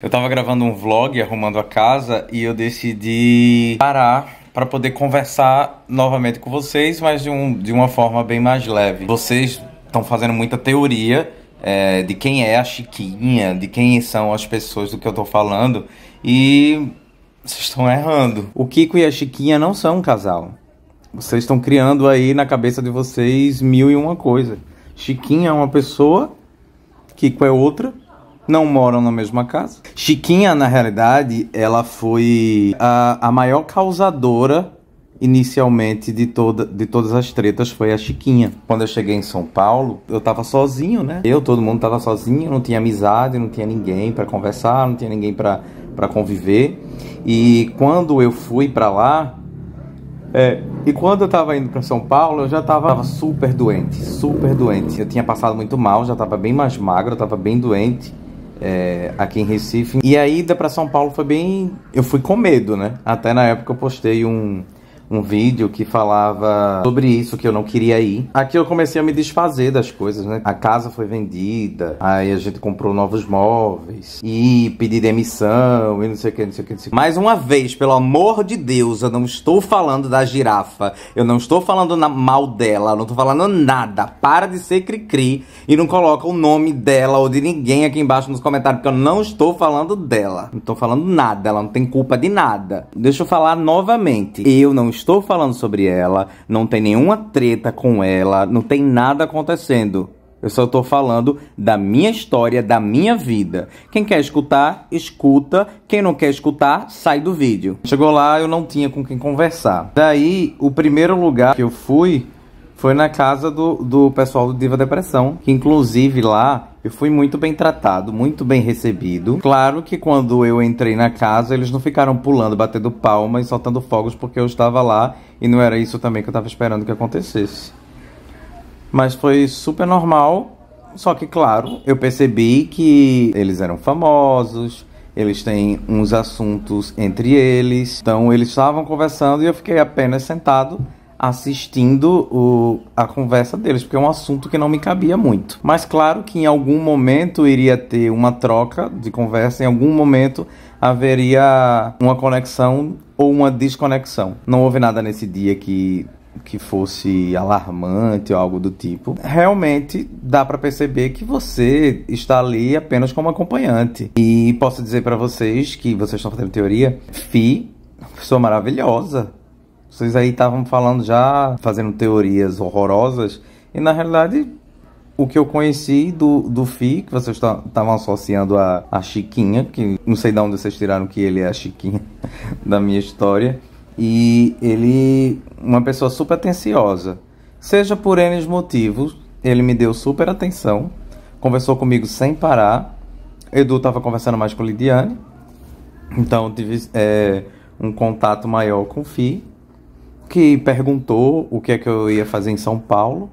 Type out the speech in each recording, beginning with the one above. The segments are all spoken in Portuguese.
Eu tava gravando um vlog arrumando a casa e eu decidi parar para poder conversar novamente com vocês, mas de, um, de uma forma bem mais leve. Vocês estão fazendo muita teoria é, de quem é a Chiquinha, de quem são as pessoas do que eu tô falando e vocês estão errando. O Kiko e a Chiquinha não são um casal. Vocês estão criando aí na cabeça de vocês mil e uma coisa. Chiquinha é uma pessoa, Kiko é outra não moram na mesma casa. Chiquinha, na realidade, ela foi a, a maior causadora inicialmente de, toda, de todas as tretas foi a Chiquinha. Quando eu cheguei em São Paulo, eu tava sozinho, né? Eu, todo mundo tava sozinho, não tinha amizade, não tinha ninguém para conversar, não tinha ninguém para conviver. E quando eu fui para lá, é, e quando eu tava indo para São Paulo, eu já tava, tava, super doente, super doente. Eu tinha passado muito mal, já tava bem mais magro, eu tava bem doente é, aqui em Recife. E a ida para São Paulo foi bem. Eu fui com medo, né? Até na época eu postei um, um vídeo que falava sobre isso, que eu não queria ir. Aqui eu comecei a me desfazer das coisas, né? A casa foi vendida, aí a gente comprou novos móveis e pedi demissão e não sei o que, não sei o que, não sei o que. Mais uma vez, pelo amor de Deus, eu não estou falando da girafa, eu não estou falando na, mal dela, eu não estou falando nada. Para de ser cri-cri e não coloca o nome dela ou de ninguém aqui embaixo nos comentários, porque eu não estou falando dela. Não estou falando nada, ela não tem culpa de nada. Deixa eu falar novamente. Eu não estou falando sobre ela, não tem nenhuma treta com ela, não tem nada acontecendo. Eu só estou falando da minha história, da minha vida. Quem quer escutar, escuta. Quem não quer escutar, sai do vídeo. Chegou lá, eu não tinha com quem conversar. Daí, o primeiro lugar que eu fui foi na casa do, do pessoal do Diva Depressão, que inclusive lá eu fui muito bem tratado, muito bem recebido. Claro que quando eu entrei na casa, eles não ficaram pulando, batendo palmas, e soltando fogos porque eu estava lá e não era isso também que eu estava esperando que acontecesse. Mas foi super normal, só que claro, eu percebi que eles eram famosos, eles têm uns assuntos entre eles, então eles estavam conversando e eu fiquei apenas sentado assistindo o, a conversa deles, porque é um assunto que não me cabia muito. Mas claro que em algum momento iria ter uma troca de conversa, em algum momento haveria uma conexão ou uma desconexão. Não houve nada nesse dia que que fosse alarmante ou algo do tipo. Realmente dá para perceber que você está ali apenas como acompanhante. E posso dizer para vocês que vocês estão fazendo teoria, Fi, pessoa maravilhosa vocês aí estavam falando já, fazendo teorias horrorosas, e na realidade o que eu conheci do, do Fi, que vocês estavam associando a, a Chiquinha, que não sei de onde vocês tiraram que ele é a Chiquinha da minha história. E ele, uma pessoa super atenciosa. Seja por N motivos, ele me deu super atenção, conversou comigo sem parar. Edu estava conversando mais com Lidiane, então tive é, um contato maior com o Fi que perguntou o que é que eu ia fazer em São Paulo,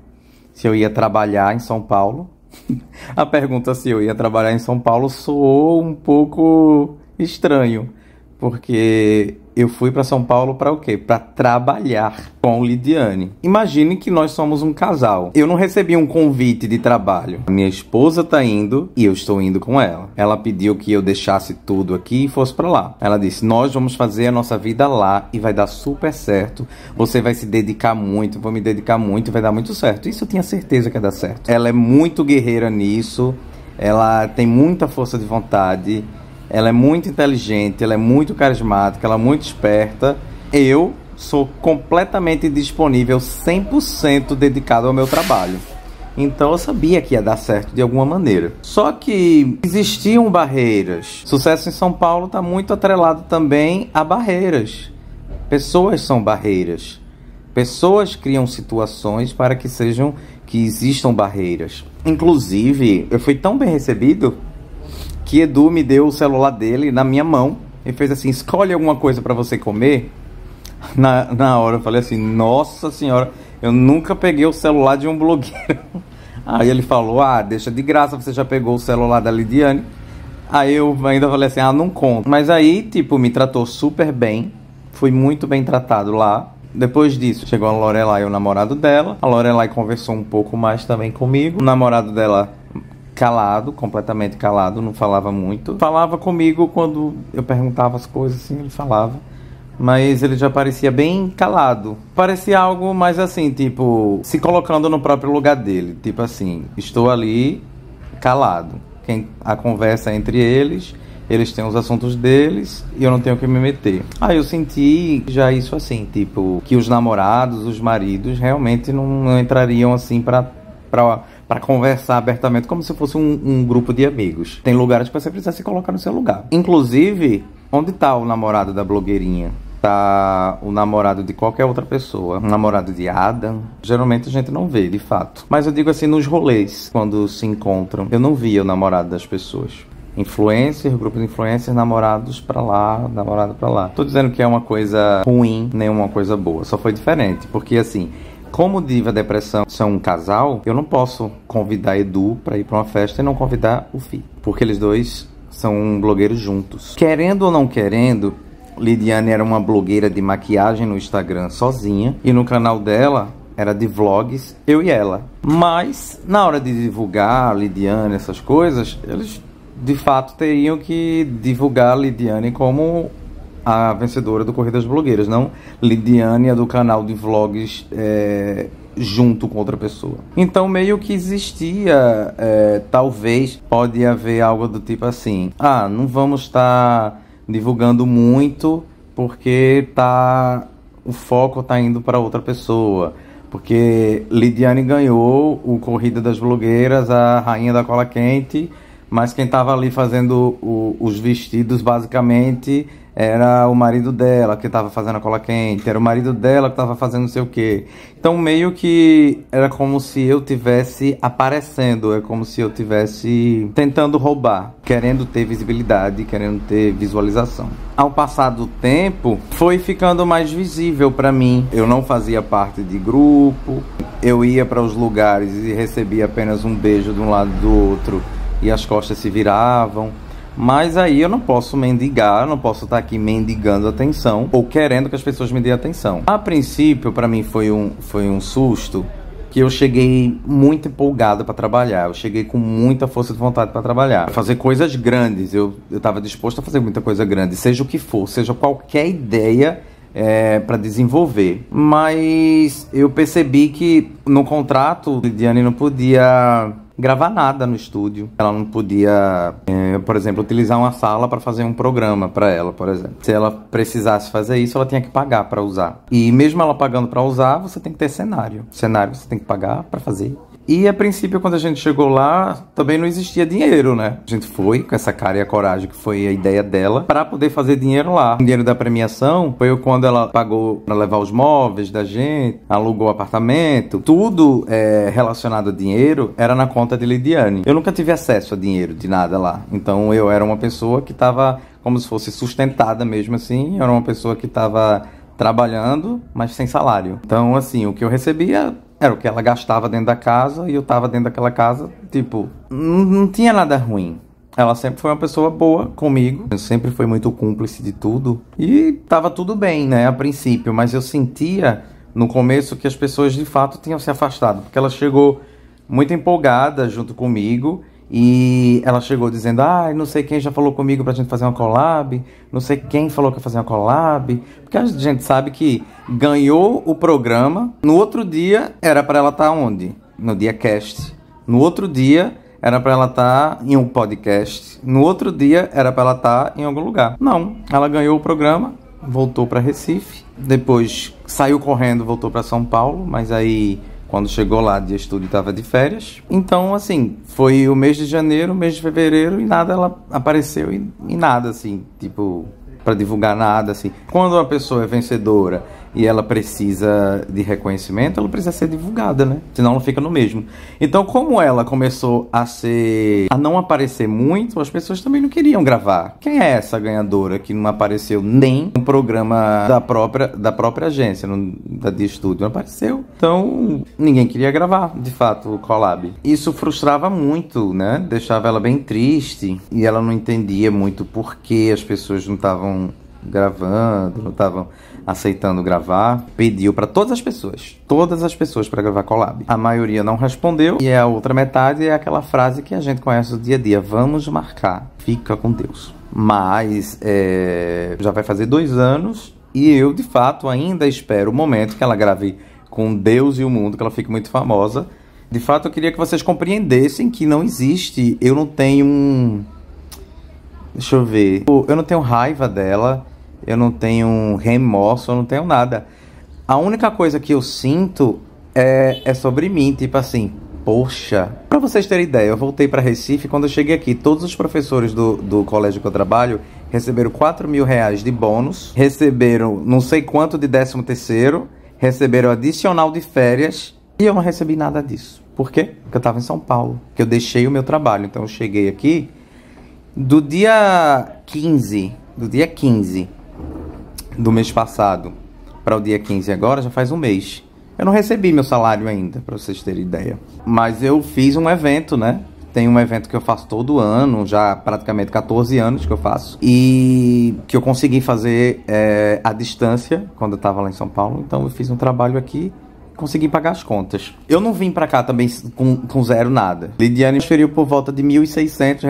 se eu ia trabalhar em São Paulo. A pergunta se eu ia trabalhar em São Paulo soou um pouco estranho, porque eu fui para São Paulo para o quê? Para trabalhar com Lidiane. Imagine que nós somos um casal. Eu não recebi um convite de trabalho. A minha esposa tá indo e eu estou indo com ela. Ela pediu que eu deixasse tudo aqui e fosse para lá. Ela disse: "Nós vamos fazer a nossa vida lá e vai dar super certo. Você vai se dedicar muito, vou me dedicar muito, vai dar muito certo". Isso eu tinha certeza que ia dar certo. Ela é muito guerreira nisso. Ela tem muita força de vontade ela é muito inteligente, ela é muito carismática, ela é muito esperta. Eu sou completamente disponível, 100% dedicado ao meu trabalho. Então eu sabia que ia dar certo de alguma maneira. Só que existiam barreiras. Sucesso em São Paulo está muito atrelado também a barreiras. Pessoas são barreiras. Pessoas criam situações para que sejam que existam barreiras. Inclusive, eu fui tão bem recebido que Edu me deu o celular dele na minha mão e fez assim: escolhe alguma coisa para você comer. Na, na hora eu falei assim: nossa senhora, eu nunca peguei o celular de um blogueiro. Aí ele falou: ah, deixa de graça, você já pegou o celular da Lidiane. Aí eu ainda falei assim: ah, não conto. Mas aí, tipo, me tratou super bem, fui muito bem tratado lá. Depois disso, chegou a Lorelai, o namorado dela. A Lorelai conversou um pouco mais também comigo. O namorado dela calado, completamente calado, não falava muito. Falava comigo quando eu perguntava as coisas, assim, ele falava. Mas ele já parecia bem calado. Parecia algo mais assim, tipo, se colocando no próprio lugar dele. Tipo assim, estou ali calado. Quem, a conversa é entre eles, eles têm os assuntos deles e eu não tenho que me meter. Aí eu senti já isso assim, tipo, que os namorados, os maridos realmente não, não entrariam assim para pra para conversar abertamente, como se fosse um, um grupo de amigos. Tem lugares que você precisa se colocar no seu lugar. Inclusive, onde tá o namorado da blogueirinha? tá o namorado de qualquer outra pessoa, namorado de Adam, geralmente a gente não vê, de fato. Mas eu digo assim, nos rolês, quando se encontram, eu não via o namorado das pessoas. Influencer, grupo de influencers, namorados pra lá, namorado pra lá. Tô dizendo que é uma coisa ruim, nem uma coisa boa. Só foi diferente, porque assim, como Diva Depressão são um casal, eu não posso convidar Edu para ir para uma festa e não convidar o Fi, porque eles dois são blogueiros juntos. Querendo ou não querendo, Lidiane era uma blogueira de maquiagem no Instagram sozinha e no canal dela era de vlogs, eu e ela. Mas na hora de divulgar Lidiane essas coisas, eles de fato teriam que divulgar Lidiane como a vencedora do Corrida dos Blogueiras, não Lidiane, é do canal de vlogs é, junto com outra pessoa. Então, meio que existia, é, talvez, pode haver algo do tipo assim: ah, não vamos estar tá divulgando muito porque tá o foco tá indo para outra pessoa. Porque Lidiane ganhou o Corrida das Blogueiras, a Rainha da Cola Quente, mas quem estava ali fazendo o, os vestidos basicamente era o marido dela que estava fazendo a cola quente, era o marido dela que estava fazendo não sei o quê. Então meio que era como se eu tivesse aparecendo, é como se eu tivesse tentando roubar, querendo ter visibilidade, querendo ter visualização. Ao passar do tempo, foi ficando mais visível para mim. Eu não fazia parte de grupo, eu ia para os lugares e recebia apenas um beijo de um lado do outro e as costas se viravam. Mas aí eu não posso mendigar, eu não posso estar aqui mendigando atenção ou querendo que as pessoas me deem atenção. A princípio, para mim foi um, foi um susto que eu cheguei muito empolgado para trabalhar. Eu cheguei com muita força de vontade para trabalhar, fazer coisas grandes. Eu estava disposto a fazer muita coisa grande, seja o que for, seja qualquer ideia é, para desenvolver. Mas eu percebi que no contrato, Lidiane não podia gravar nada no estúdio. Ela não podia, é, por exemplo, utilizar uma sala para fazer um programa para ela, por exemplo. Se ela precisasse fazer isso, ela tinha que pagar para usar. E mesmo ela pagando para usar, você tem que ter cenário. Cenário você tem que pagar para fazer. E a princípio, quando a gente chegou lá, também não existia dinheiro, né? A gente foi com essa cara e a coragem que foi a ideia dela para poder fazer dinheiro lá. O dinheiro da premiação foi quando ela pagou para levar os móveis da gente, alugou o apartamento, tudo é, relacionado a dinheiro era na conta de Lidiane. Eu nunca tive acesso a dinheiro de nada lá, então eu era uma pessoa que estava como se fosse sustentada mesmo assim. Eu era uma pessoa que estava trabalhando, mas sem salário. Então, assim, o que eu recebia era o que ela gastava dentro da casa e eu tava dentro daquela casa, tipo, não, não tinha nada ruim. Ela sempre foi uma pessoa boa comigo, eu sempre foi muito cúmplice de tudo e tava tudo bem, né, a princípio, mas eu sentia no começo que as pessoas de fato tinham se afastado, porque ela chegou muito empolgada junto comigo e ela chegou dizendo: Ah, não sei quem já falou comigo pra gente fazer uma collab, não sei quem falou que ia fazer uma collab. Porque a gente sabe que ganhou o programa, no outro dia era para ela estar tá onde? No dia cast. No outro dia era para ela estar tá em um podcast. No outro dia era para ela estar tá em algum lugar. Não, ela ganhou o programa, voltou para Recife, depois saiu correndo, voltou para São Paulo, mas aí quando chegou lá, de estúdio estava de férias. Então, assim, foi o mês de janeiro, mês de fevereiro e nada, ela apareceu e, e nada, assim, tipo, para divulgar nada, assim. Quando uma pessoa é vencedora e ela precisa de reconhecimento, ela precisa ser divulgada, né? Senão ela fica no mesmo. Então, como ela começou a ser a não aparecer muito, as pessoas também não queriam gravar. Quem é essa ganhadora que não apareceu nem no programa da própria da própria agência, no, da de estúdio, não apareceu? Então, ninguém queria gravar, de fato, o collab. Isso frustrava muito, né? Deixava ela bem triste e ela não entendia muito por que as pessoas não estavam gravando, não estavam aceitando gravar, pediu para todas as pessoas, todas as pessoas para gravar collab. A maioria não respondeu e a outra metade é aquela frase que a gente conhece do dia a dia: vamos marcar, fica com Deus. Mas é, já vai fazer dois anos e eu de fato ainda espero o momento que ela grave com Deus e o mundo, que ela fique muito famosa. De fato, eu queria que vocês compreendessem que não existe, eu não tenho um Deixa eu ver. Eu não tenho raiva dela eu não tenho remorso, eu não tenho nada. A única coisa que eu sinto é, é sobre mim, tipo assim, poxa. Para vocês terem ideia, eu voltei para Recife, quando eu cheguei aqui, todos os professores do, do colégio que eu trabalho receberam 4 mil reais de bônus, receberam não sei quanto de 13 terceiro, receberam adicional de férias e eu não recebi nada disso. Por quê? Porque eu estava em São Paulo, que eu deixei o meu trabalho. Então eu cheguei aqui do dia 15, do dia 15 do mês passado para o dia 15 agora já faz um mês. Eu não recebi meu salário ainda, para vocês terem ideia. Mas eu fiz um evento, né? Tem um evento que eu faço todo ano, já praticamente 14 anos que eu faço. E que eu consegui fazer é, à distância, quando eu estava lá em São Paulo. Então eu fiz um trabalho aqui consegui pagar as contas. Eu não vim para cá também com, com zero nada. Lidiane me por volta de R$ 1.600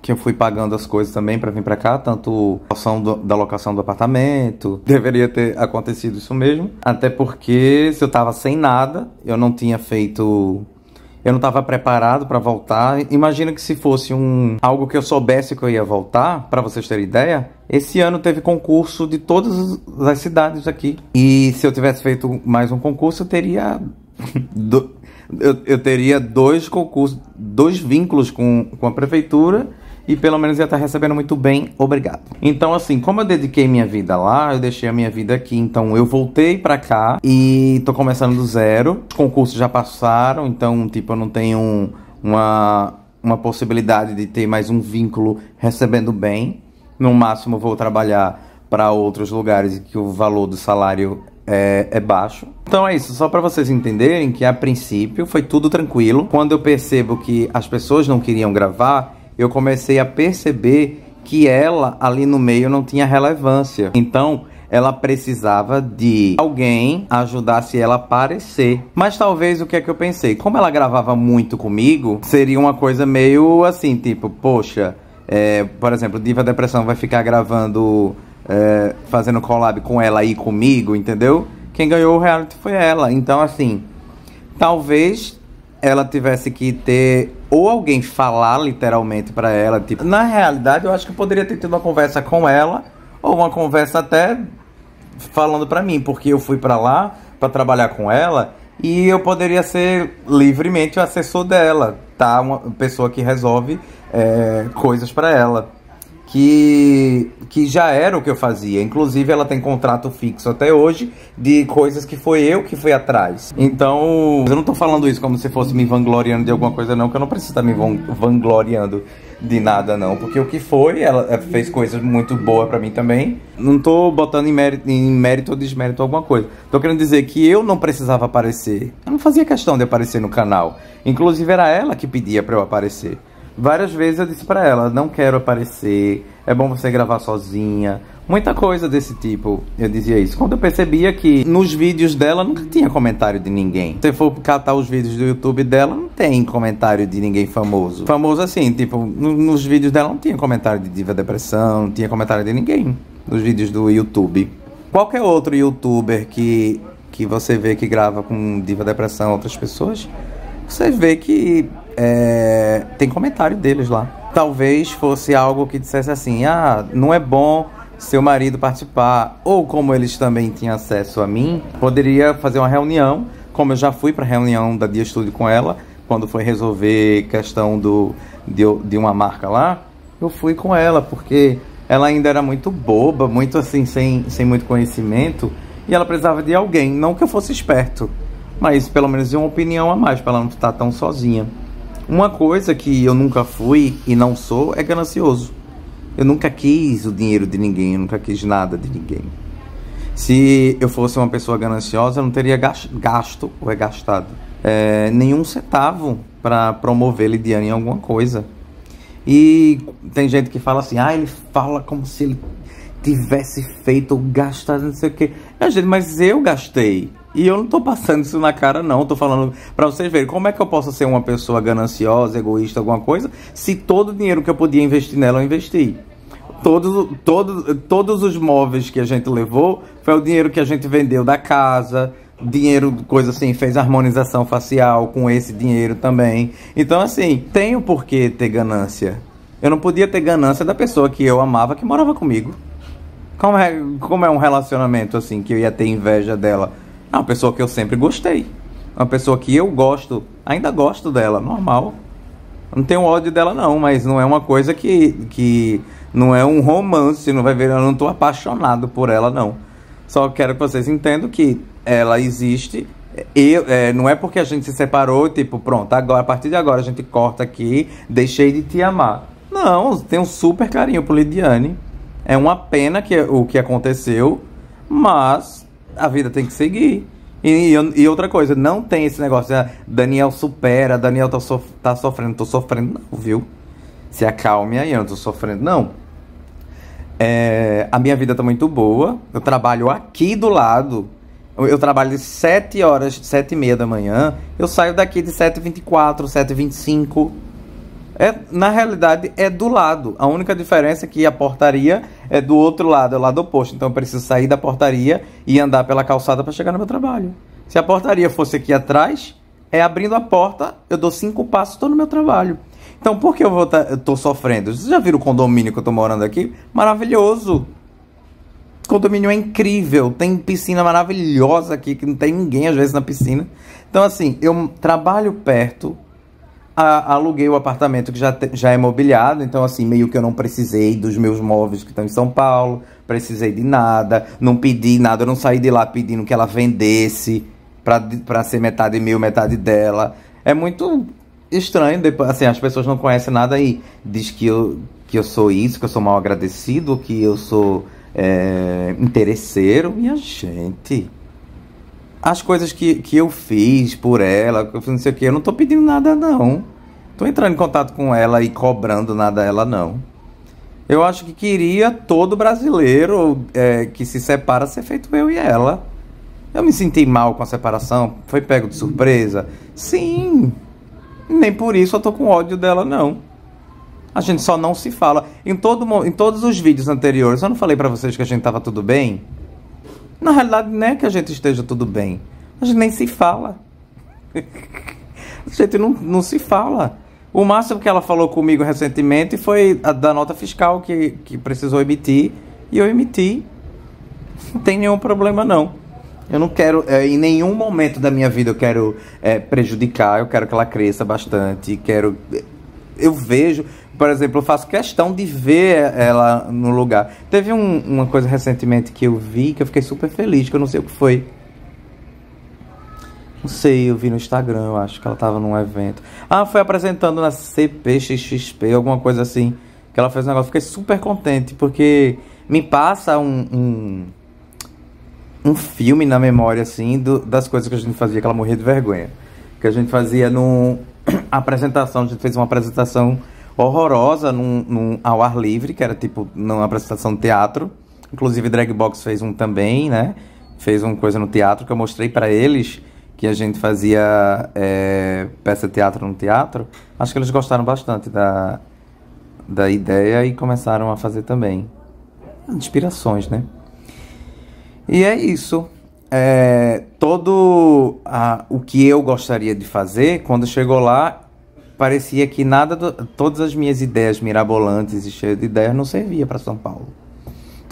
que eu fui pagando as coisas também para vir para cá, tanto a do, da locação do apartamento. Deveria ter acontecido isso mesmo, até porque se eu tava sem nada, eu não tinha feito eu não estava preparado para voltar. Imagina que se fosse um algo que eu soubesse que eu ia voltar, para vocês terem ideia, esse ano teve concurso de todas as cidades aqui. E se eu tivesse feito mais um concurso, eu teria do... eu, eu, teria dois concursos, dois vínculos com, com a prefeitura e pelo menos ia estar tá recebendo muito bem, obrigado. Então, assim, como eu dediquei minha vida lá, eu deixei a minha vida aqui. Então, eu voltei para cá e tô começando do zero. Os concursos já passaram, então, tipo, eu não tenho uma, uma possibilidade de ter mais um vínculo recebendo bem. No máximo, vou trabalhar para outros lugares que o valor do salário é, é, baixo. Então é isso, só para vocês entenderem que a princípio foi tudo tranquilo. Quando eu percebo que as pessoas não queriam gravar, eu comecei a perceber que ela ali no meio não tinha relevância. Então, ela precisava de alguém ajudasse ela a aparecer. Mas talvez o que é que eu pensei? Como ela gravava muito comigo, seria uma coisa meio assim, tipo, poxa, é, por exemplo, Diva Depressão vai ficar gravando, é, fazendo collab com ela e comigo, entendeu? Quem ganhou o reality foi ela. Então, assim, talvez ela tivesse que ter ou alguém falar literalmente para ela, tipo, na realidade eu acho que eu poderia ter tido uma conversa com ela ou uma conversa até falando para mim, porque eu fui para lá para trabalhar com ela e eu poderia ser livremente o assessor dela, tá? Uma pessoa que resolve é, coisas para ela que, que já era o que eu fazia. Inclusive, ela tem contrato fixo até hoje de coisas que foi eu que fui atrás. Então, eu não tô falando isso como se fosse me vangloriando de alguma coisa, não, que eu não preciso estar tá me vangloriando de nada, não. Porque o que foi, ela fez coisas muito boas para mim também. Não tô botando em mérito, em mérito ou desmérito alguma coisa. Tô querendo dizer que eu não precisava aparecer. Eu não fazia questão de aparecer no canal. Inclusive, era ela que pedia para eu aparecer. Várias vezes eu disse para ela, não quero aparecer, é bom você gravar sozinha, muita coisa desse tipo. Eu dizia isso. Quando eu percebia que nos vídeos dela nunca tinha comentário de ninguém. Se for catar os vídeos do YouTube dela, não tem comentário de ninguém famoso. Famoso assim, tipo, nos vídeos dela não tinha comentário de Diva Depressão, não tinha comentário de ninguém nos vídeos do YouTube. Qualquer outro youtuber que, que você vê que grava com Diva Depressão outras pessoas, você vê que é, tem comentário deles lá. Talvez fosse algo que dissesse assim: ah, não é bom seu marido participar, ou como eles também tinham acesso a mim, poderia fazer uma reunião, como eu já fui para a reunião da Dia Estúdio com ela, quando foi resolver questão do, de, de uma marca lá, eu fui com ela, porque ela ainda era muito boba, muito assim, sem, sem muito conhecimento, e ela precisava de alguém, não que eu fosse esperto, mas pelo menos de uma opinião a mais, para ela não estar tá tão sozinha. Uma coisa que eu nunca fui e não sou é ganancioso. Eu nunca quis o dinheiro de ninguém, eu nunca quis nada de ninguém. Se eu fosse uma pessoa gananciosa, eu não teria gasto ou é gastado é, nenhum centavo para promover Lidiane em alguma coisa. E tem gente que fala assim, ah, ele fala como se ele tivesse feito ou gastado, não sei o quê. É, gente, mas eu gastei. E eu não tô passando isso na cara, não. Tô falando para vocês verem como é que eu posso ser uma pessoa gananciosa, egoísta, alguma coisa, se todo o dinheiro que eu podia investir nela eu investi. Todos, todos, todos os móveis que a gente levou foi o dinheiro que a gente vendeu da casa, dinheiro, coisa assim, fez harmonização facial com esse dinheiro também. Então, assim, tenho por que ter ganância. Eu não podia ter ganância da pessoa que eu amava que morava comigo. Como é, como é um relacionamento assim que eu ia ter inveja dela? É uma pessoa que eu sempre gostei. Uma pessoa que eu gosto, ainda gosto dela, normal. Não tenho ódio dela, não, mas não é uma coisa que. que não é um romance, não vai ver. Eu não estou apaixonado por ela, não. Só quero que vocês entendam que ela existe. Eu, é, não é porque a gente se separou, tipo, pronto, agora, a partir de agora a gente corta aqui, deixei de te amar. Não, tenho um super carinho por Lidiane. É uma pena que, o que aconteceu, mas a vida tem que seguir. E, e, outra coisa, não tem esse negócio, ah, Daniel supera, Daniel tá, sof tá sofrendo, tô sofrendo, não, viu? Se acalme aí, eu não tô sofrendo, não. É, a minha vida tá muito boa, eu trabalho aqui do lado, eu trabalho de 7 horas, 7 e meia da manhã, eu saio daqui de 7h24, 7h25. É, na realidade, é do lado. A única diferença é que a portaria é do outro lado, é o lado oposto. Então eu preciso sair da portaria e andar pela calçada para chegar no meu trabalho. Se a portaria fosse aqui atrás, é abrindo a porta, eu dou cinco passos, estou no meu trabalho. Então por que eu estou tá, sofrendo? Vocês já viram o condomínio que eu estou morando aqui? Maravilhoso! O condomínio é incrível, tem piscina maravilhosa aqui, que não tem ninguém às vezes na piscina. Então assim, eu trabalho perto, a, aluguei o apartamento que já, te, já é mobiliado, então assim, meio que eu não precisei dos meus móveis que estão em São Paulo, precisei de nada, não pedi nada, eu não saí de lá pedindo que ela vendesse para ser metade meu, metade dela. É muito estranho, depois, assim, as pessoas não conhecem nada e diz que eu, que eu sou isso, que eu sou mal agradecido, que eu sou é, interesseiro. E a gente as coisas que, que eu fiz por ela, não sei o que, eu não tô pedindo nada, não. Tô entrando em contato com ela e cobrando nada ela não. Eu acho que queria todo brasileiro é, que se separa ser feito eu e ela. Eu me senti mal com a separação, foi pego de surpresa. Sim, nem por isso eu tô com ódio dela, não. A gente só não se fala. Em, todo, em todos os vídeos anteriores, eu não falei para vocês que a gente tava tudo bem? Na realidade, não é que a gente esteja tudo bem. A gente nem se fala. a gente não, não se fala. O máximo que ela falou comigo recentemente foi a da nota fiscal que, que precisou emitir. E eu emiti. Não tem nenhum problema, não. Eu não quero, é, em nenhum momento da minha vida eu quero é, prejudicar, eu quero que ela cresça bastante, quero. Eh, eu vejo, por exemplo, eu faço questão de ver ela no lugar. Teve um, uma coisa recentemente que eu vi que eu fiquei super feliz, que eu não sei o que foi. Não sei, eu vi no Instagram, eu acho que ela tava num evento. Ah, foi apresentando na CPXXP, alguma coisa assim. Que ela fez um negócio. Fiquei super contente, porque me passa um. um, um filme na memória, assim, do, das coisas que a gente fazia, que ela morria de vergonha. Que a gente fazia num. apresentação, a gente fez uma apresentação horrorosa num, num, ao ar livre, que era tipo numa apresentação de teatro. Inclusive, Dragbox fez um também, né? Fez uma coisa no teatro que eu mostrei para eles, que a gente fazia é, peça de teatro no teatro. Acho que eles gostaram bastante da, da ideia e começaram a fazer também. Inspirações, né? E é isso. É, todo a, o que eu gostaria de fazer, quando chegou lá, parecia que nada, do, todas as minhas ideias mirabolantes e cheias de ideias não servia para São Paulo.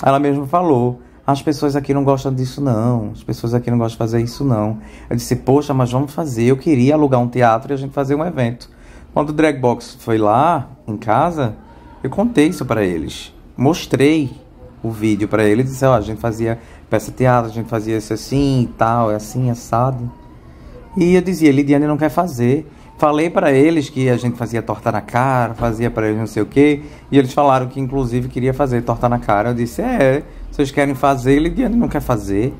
Ela mesma falou: as pessoas aqui não gostam disso não, as pessoas aqui não gostam de fazer isso não. Eu disse: poxa, mas vamos fazer. Eu queria alugar um teatro e a gente fazer um evento. Quando o Dragbox foi lá em casa, eu contei isso para eles, mostrei o vídeo para eles, disse: ó, oh, a gente fazia peça teatro, a gente fazia isso assim e tal, é assim assado. E eu dizia: Lidiane não quer fazer. Falei para eles que a gente fazia torta na cara, fazia para eles não sei o quê, e eles falaram que inclusive queria fazer torta na cara. Eu disse: "É, vocês querem fazer, Lidiane não quer fazer".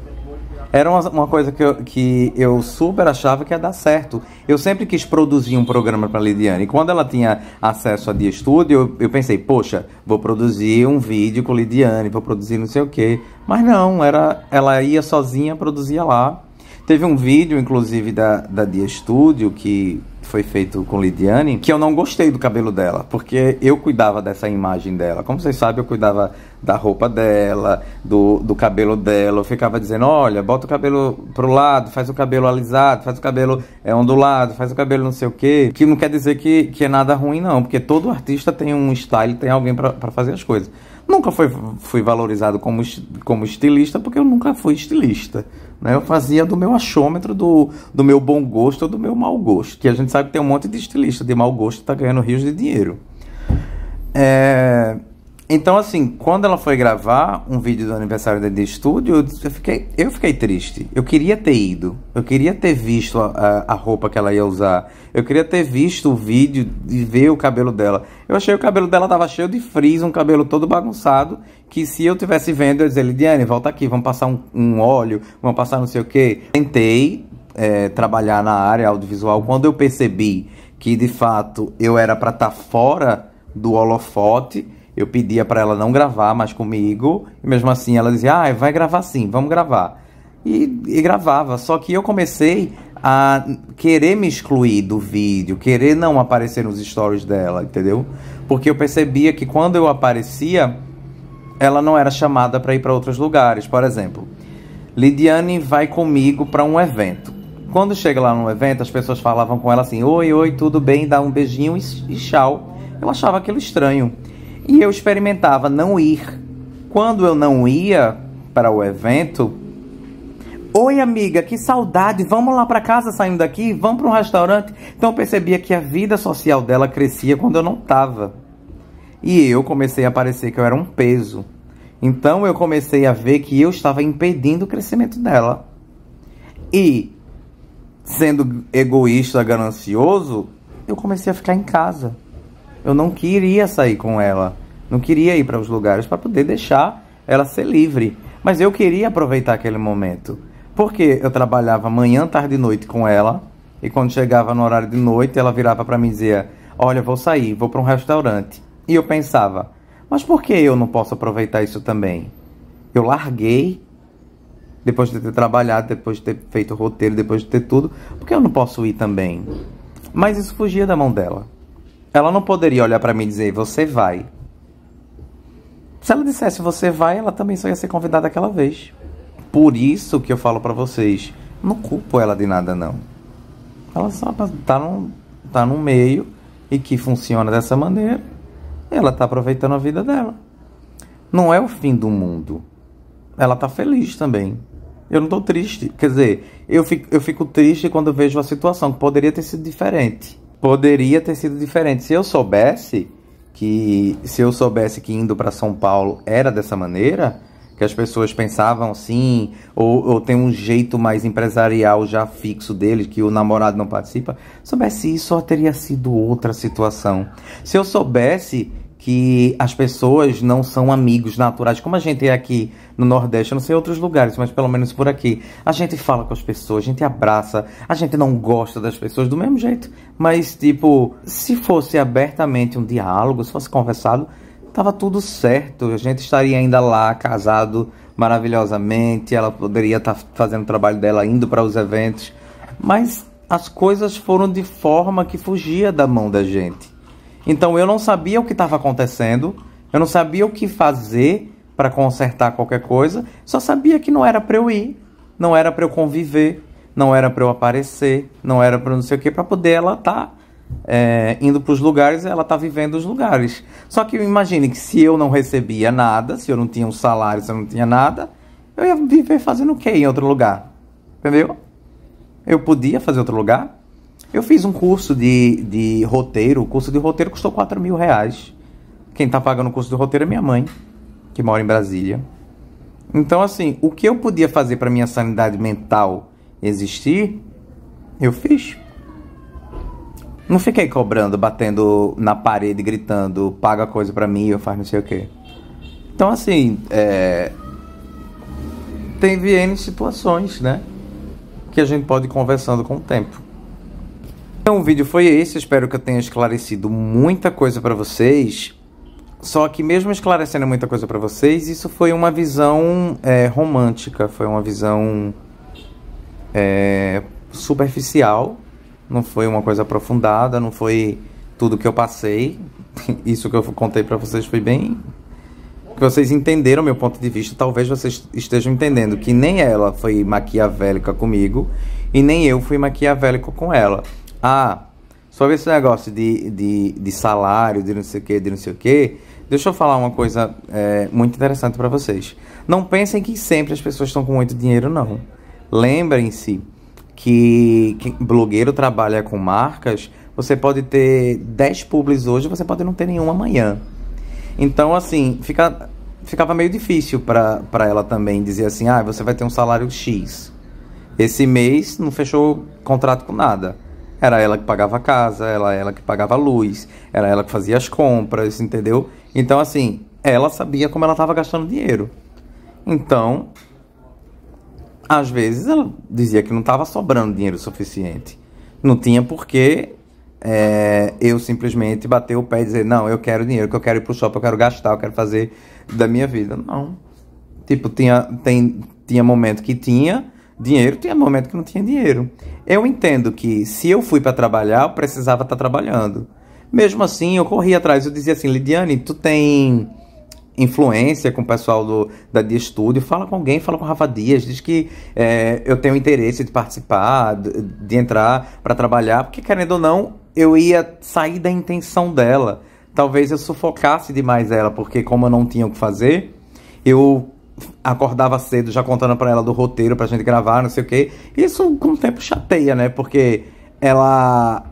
Era uma, uma coisa que eu, que eu super achava que ia dar certo. Eu sempre quis produzir um programa para Lidiane. E quando ela tinha acesso a Dia Estúdio, eu, eu pensei, poxa, vou produzir um vídeo com Lidiane, vou produzir não sei o quê. Mas não, era, ela ia sozinha, produzia lá. Teve um vídeo, inclusive, da, da Dia Estúdio, que foi feito com Lidiane, que eu não gostei do cabelo dela, porque eu cuidava dessa imagem dela. Como vocês sabem, eu cuidava da roupa dela, do, do cabelo dela. Eu ficava dizendo: olha, bota o cabelo pro lado, faz o cabelo alisado, faz o cabelo é, ondulado, faz o cabelo não sei o quê. Que não quer dizer que, que é nada ruim, não, porque todo artista tem um style, tem alguém para fazer as coisas. Nunca fui, fui valorizado como, como estilista, porque eu nunca fui estilista. Né? Eu fazia do meu achômetro, do, do meu bom gosto ou do meu mau gosto. Que a gente sabe que tem um monte de estilista de mau gosto que está ganhando rios de dinheiro. É... Então, assim, quando ela foi gravar um vídeo do aniversário da de Studio, eu fiquei, eu fiquei triste. Eu queria ter ido. Eu queria ter visto a, a, roupa que ela ia usar. Eu queria ter visto o vídeo e ver o cabelo dela. Eu achei que o cabelo dela tava cheio de frizz, um cabelo todo bagunçado. Que se eu tivesse vendo, eu ia dizer, Lidiane, volta aqui, vamos passar um, um óleo, vamos passar não sei o quê. Tentei é, trabalhar na área audiovisual. Quando eu percebi que, de fato, eu era para estar tá fora do holofote eu pedia para ela não gravar mais comigo, e mesmo assim ela dizia: "Ah, vai gravar sim, vamos gravar". E, e gravava, só que eu comecei a querer me excluir do vídeo, querer não aparecer nos stories dela, entendeu? Porque eu percebia que quando eu aparecia, ela não era chamada para ir para outros lugares, por exemplo. Lidiane vai comigo para um evento. Quando chega lá no evento, as pessoas falavam com ela assim: "Oi, oi, tudo bem?", dá um beijinho e, e tchau. Eu achava aquilo estranho. E eu experimentava não ir. Quando eu não ia para o evento, Oi, amiga, que saudade. Vamos lá para casa saindo daqui? Vamos para um restaurante? Então eu percebia que a vida social dela crescia quando eu não estava. E eu comecei a parecer que eu era um peso. Então eu comecei a ver que eu estava impedindo o crescimento dela. E, sendo egoísta, ganancioso, eu comecei a ficar em casa eu não queria sair com ela, não queria ir para os lugares para poder deixar ela ser livre. Mas eu queria aproveitar aquele momento, porque eu trabalhava manhã, tarde e noite com ela, e quando chegava no horário de noite, ela virava para mim e dizia: Olha, vou sair, vou para um restaurante. E eu pensava: Mas por que eu não posso aproveitar isso também? Eu larguei depois de ter trabalhado, depois de ter feito roteiro, depois de ter tudo, porque eu não posso ir também. Mas isso fugia da mão dela. Ela não poderia olhar para mim e dizer, você vai. Se ela dissesse você vai, ela também só ia ser convidada aquela vez. Por isso que eu falo para vocês, não culpo ela de nada não. Ela só tá, tá num, tá num meio e que funciona dessa maneira. Ela tá aproveitando a vida dela. Não é o fim do mundo. Ela tá feliz também. Eu não tô triste. Quer dizer, eu fico, eu fico triste quando vejo a situação que poderia ter sido diferente poderia ter sido diferente. Se eu soubesse que se eu soubesse que indo para São Paulo era dessa maneira, que as pessoas pensavam assim, ou, ou tem um jeito mais empresarial já fixo deles, que o namorado não participa, soubesse isso, só teria sido outra situação. Se eu soubesse que as pessoas não são amigos naturais. Como a gente é aqui no Nordeste, eu não sei outros lugares, mas pelo menos por aqui. A gente fala com as pessoas, a gente abraça, a gente não gosta das pessoas do mesmo jeito. Mas, tipo, se fosse abertamente um diálogo, se fosse conversado, tava tudo certo. A gente estaria ainda lá, casado maravilhosamente, ela poderia estar tá fazendo o trabalho dela, indo para os eventos. Mas as coisas foram de forma que fugia da mão da gente. Então eu não sabia o que estava acontecendo, eu não sabia o que fazer para consertar qualquer coisa, só sabia que não era para eu ir, não era para eu conviver, não era para eu aparecer, não era para não sei o que, para poder ela estar tá, é, indo para os lugares, ela tá vivendo os lugares. Só que imagine que se eu não recebia nada, se eu não tinha um salário, se eu não tinha nada, eu ia viver fazendo o que em outro lugar? Entendeu? Eu podia fazer outro lugar? Eu fiz um curso de, de roteiro, o curso de roteiro custou 4 mil reais. Quem tá pagando o curso de roteiro é minha mãe, que mora em Brasília. Então, assim, o que eu podia fazer para minha sanidade mental existir, eu fiz. Não fiquei cobrando, batendo na parede, gritando, paga coisa para mim, eu faço não sei o quê. Então, assim, é... teve N situações, né? Que a gente pode ir conversando com o tempo. Então o vídeo foi esse, espero que eu tenha esclarecido muita coisa para vocês. Só que mesmo esclarecendo muita coisa para vocês, isso foi uma visão é, romântica, foi uma visão é, superficial, não foi uma coisa aprofundada, não foi tudo que eu passei. Isso que eu contei para vocês foi bem que vocês entenderam meu ponto de vista, talvez vocês estejam entendendo que nem ela foi maquiavélica comigo e nem eu fui maquiavélico com ela. Ah, sobre esse negócio de, de, de salário, de não sei o que, de não sei o que, deixa eu falar uma coisa é, muito interessante para vocês. Não pensem que sempre as pessoas estão com muito dinheiro, não. Lembrem-se que, que blogueiro trabalha com marcas, você pode ter 10 publis hoje, você pode não ter nenhuma amanhã. Então, assim, fica, ficava meio difícil para ela também dizer assim: ah, você vai ter um salário X. Esse mês não fechou contrato com nada. Era ela que pagava a casa, era ela que pagava a luz, era ela que fazia as compras, entendeu? Então, assim, ela sabia como ela estava gastando dinheiro. Então, às vezes ela dizia que não estava sobrando dinheiro suficiente. Não tinha porque eh, é, eu simplesmente bater o pé e dizer: Não, eu quero dinheiro, que eu quero ir pro shopping, eu quero gastar, eu quero fazer da minha vida. Não. Tipo, tinha, tem, tinha momento que tinha dinheiro, tinha momento que não tinha dinheiro. Eu entendo que se eu fui para trabalhar, eu precisava estar tá trabalhando. Mesmo assim, eu corri atrás, eu dizia assim, Lidiane, tu tem influência com o pessoal do, da Dia Estúdio, fala com alguém, fala com o Rafa Dias, diz que é, eu tenho interesse de participar, de, de entrar para trabalhar, porque querendo ou não, eu ia sair da intenção dela. Talvez eu sufocasse demais ela, porque como eu não tinha o que fazer, eu acordava cedo já contando para ela do roteiro pra gente gravar, não sei o quê. Isso com o tempo chateia, né? Porque ela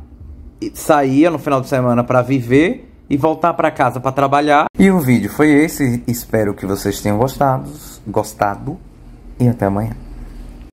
saía no final de semana para viver e voltar para casa para trabalhar. E o vídeo foi esse, espero que vocês tenham gostado, gostado e até amanhã.